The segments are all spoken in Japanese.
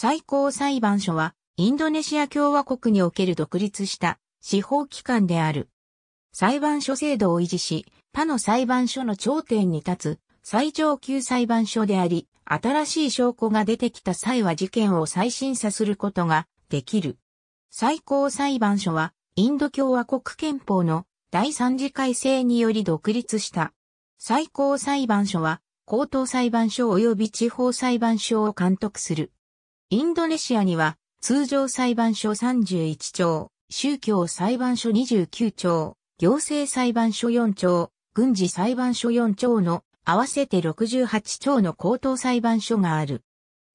最高裁判所は、インドネシア共和国における独立した司法機関である。裁判所制度を維持し、他の裁判所の頂点に立つ最上級裁判所であり、新しい証拠が出てきた際は事件を再審査することができる。最高裁判所は、インド共和国憲法の第三次改正により独立した。最高裁判所は、高等裁判所及び地方裁判所を監督する。インドネシアには通常裁判所31丁、宗教裁判所29丁、行政裁判所4丁、軍事裁判所4丁の合わせて68丁の高等裁判所がある。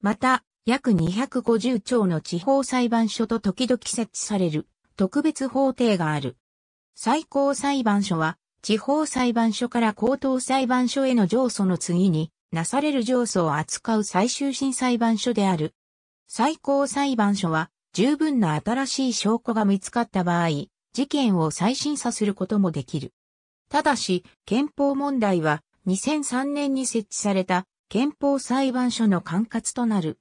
また、約250丁の地方裁判所と時々設置される特別法廷がある。最高裁判所は地方裁判所から高等裁判所への上訴の次になされる上訴を扱う最終審裁判所である最高裁判所は十分な新しい証拠が見つかった場合、事件を再審査することもできる。ただし、憲法問題は2003年に設置された憲法裁判所の管轄となる。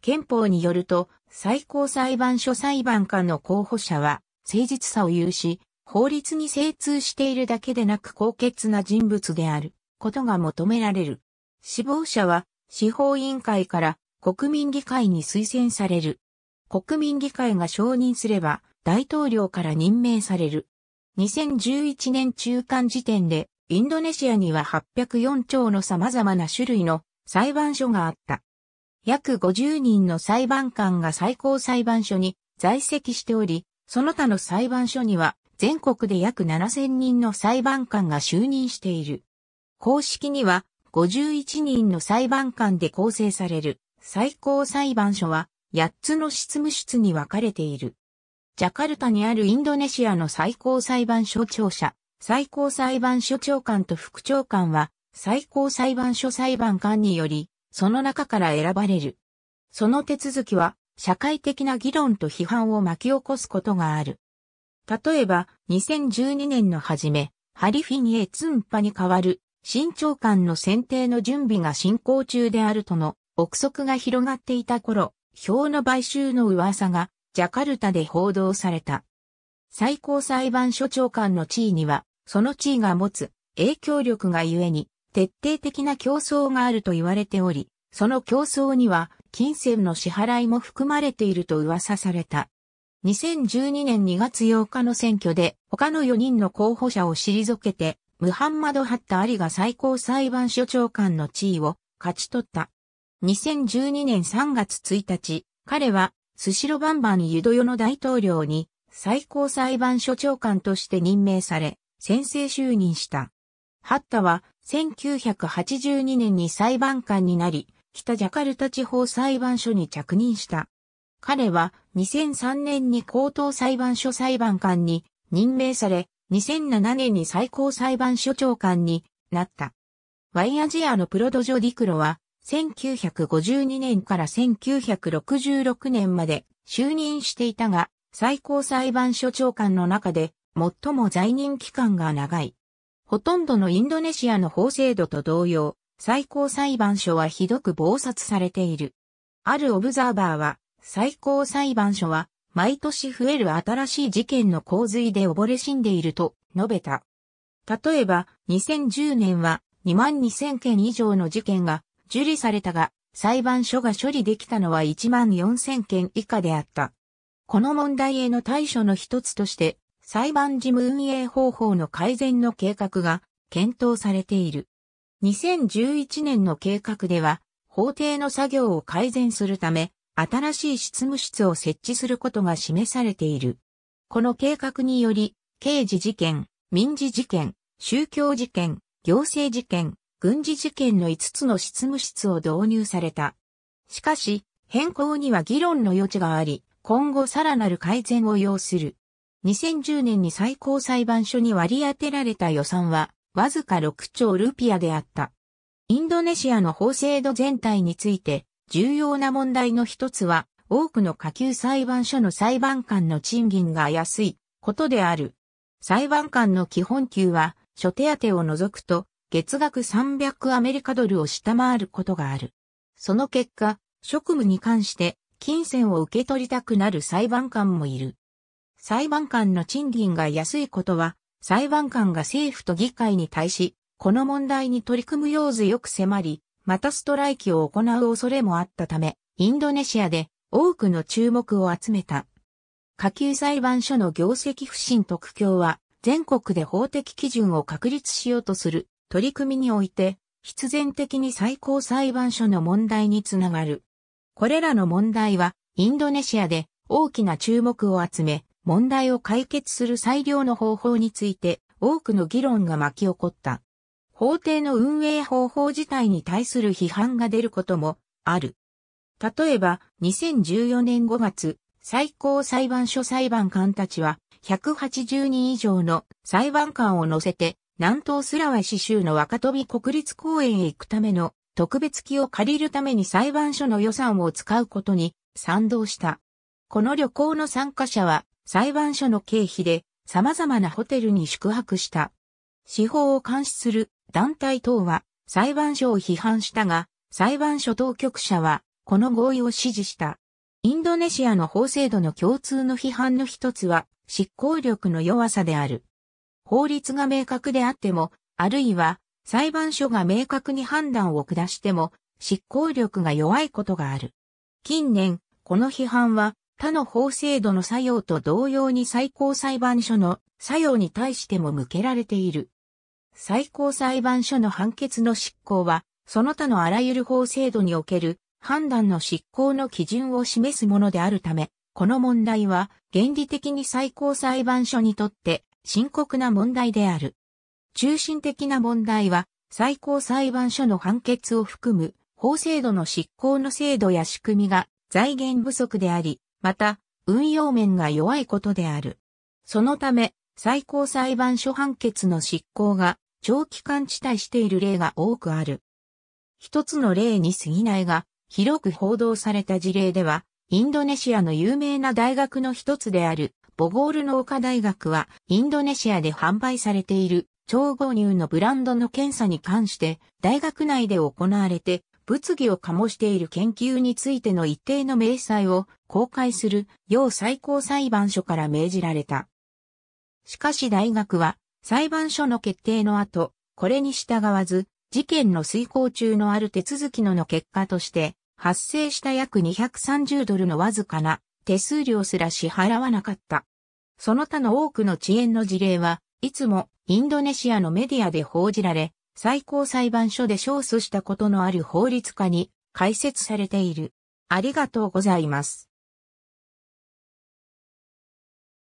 憲法によると、最高裁判所裁判官の候補者は、誠実さを有し、法律に精通しているだけでなく高潔な人物であることが求められる。死亡者は、司法委員会から国民議会に推薦される。国民議会が承認すれば、大統領から任命される。2011年中間時点で、インドネシアには804兆の様々な種類の裁判所があった。約50人の裁判官が最高裁判所に在籍しており、その他の裁判所には全国で約7000人の裁判官が就任している。公式には51人の裁判官で構成される最高裁判所は8つの執務室に分かれている。ジャカルタにあるインドネシアの最高裁判所庁舎、最高裁判所長官と副長官は最高裁判所裁判官により、その中から選ばれる。その手続きは社会的な議論と批判を巻き起こすことがある。例えば、2012年の初め、ハリフィニエ・ツンパに代わる新長官の選定の準備が進行中であるとの憶測が広がっていた頃、票の買収の噂がジャカルタで報道された。最高裁判所長官の地位には、その地位が持つ影響力がゆえに、徹底的な競争があると言われており、その競争には、金銭の支払いも含まれていると噂された。2012年2月8日の選挙で、他の4人の候補者を退けて、ムハンマド・ハッタ・アリが最高裁判所長官の地位を勝ち取った。2012年3月1日、彼は、スシロバンバンユドヨの大統領に、最高裁判所長官として任命され、先制就任した。ハッタは、1982年に裁判官になり、北ジャカルタ地方裁判所に着任した。彼は2003年に高等裁判所裁判官に任命され、2007年に最高裁判所長官になった。ワイアジアのプロドジョ・ディクロは1952年から1966年まで就任していたが、最高裁判所長官の中で最も在任期間が長い。ほとんどのインドネシアの法制度と同様、最高裁判所はひどく暴殺されている。あるオブザーバーは、最高裁判所は、毎年増える新しい事件の洪水で溺れ死んでいると述べた。例えば、2010年は2万2000件以上の事件が受理されたが、裁判所が処理できたのは1万4000件以下であった。この問題への対処の一つとして、裁判事務運営方法の改善の計画が検討されている。2011年の計画では、法廷の作業を改善するため、新しい執務室を設置することが示されている。この計画により、刑事事件、民事事件、宗教事件、行政事件、軍事事件の5つの執務室を導入された。しかし、変更には議論の余地があり、今後さらなる改善を要する。2010年に最高裁判所に割り当てられた予算は、わずか6兆ルピアであった。インドネシアの法制度全体について、重要な問題の一つは、多くの下級裁判所の裁判官の賃金が安いことである。裁判官の基本給は、諸手当を除くと月額300アメリカドルを下回ることがある。その結果、職務に関して金銭を受け取りたくなる裁判官もいる。裁判官の賃金が安いことは、裁判官が政府と議会に対し、この問題に取り組むよう強く迫り、またストライキを行う恐れもあったため、インドネシアで多くの注目を集めた。下級裁判所の業績不振特許は、全国で法的基準を確立しようとする取り組みにおいて、必然的に最高裁判所の問題につながる。これらの問題は、インドネシアで大きな注目を集め、問題を解決する最良の方法について多くの議論が巻き起こった。法廷の運営方法自体に対する批判が出ることもある。例えば、2014年5月、最高裁判所裁判官たちは、180人以上の裁判官を乗せて、南東スラワシ州の若飛国立公園へ行くための特別機を借りるために裁判所の予算を使うことに賛同した。この旅行の参加者は裁判所の経費で様々なホテルに宿泊した。司法を監視する団体等は裁判所を批判したが、裁判所当局者はこの合意を支持した。インドネシアの法制度の共通の批判の一つは執行力の弱さである。法律が明確であっても、あるいは裁判所が明確に判断を下しても、執行力が弱いことがある。近年、この批判は他の法制度の作用と同様に最高裁判所の作用に対しても向けられている。最高裁判所の判決の執行は、その他のあらゆる法制度における判断の執行の基準を示すものであるため、この問題は原理的に最高裁判所にとって深刻な問題である。中心的な問題は、最高裁判所の判決を含む法制度の執行の制度や仕組みが財源不足であり、また運用面が弱いことである。そのため、最高裁判所判決の執行が長期間地帯している例が多くある。一つの例に過ぎないが、広く報道された事例では、インドネシアの有名な大学の一つであるボゴール農家大学は、インドネシアで販売されている、超合乳のブランドの検査に関して、大学内で行われて、物議を醸している研究についての一定の明細を公開する、要最高裁判所から命じられた。しかし大学は、裁判所の決定の後、これに従わず、事件の遂行中のある手続きのの結果として、発生した約230ドルのわずかな手数料すら支払わなかった。その他の多くの遅延の事例はいつもインドネシアのメディアで報じられ、最高裁判所で勝訴したことのある法律家に解説されている。ありがとうございます。